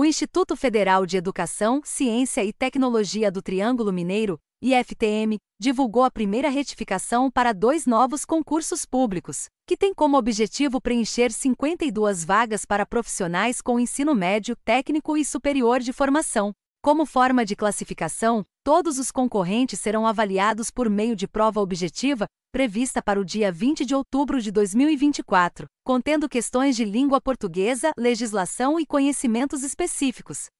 o Instituto Federal de Educação, Ciência e Tecnologia do Triângulo Mineiro, IFTM, divulgou a primeira retificação para dois novos concursos públicos, que tem como objetivo preencher 52 vagas para profissionais com ensino médio, técnico e superior de formação. Como forma de classificação, todos os concorrentes serão avaliados por meio de prova objetiva, prevista para o dia 20 de outubro de 2024 contendo questões de língua portuguesa, legislação e conhecimentos específicos,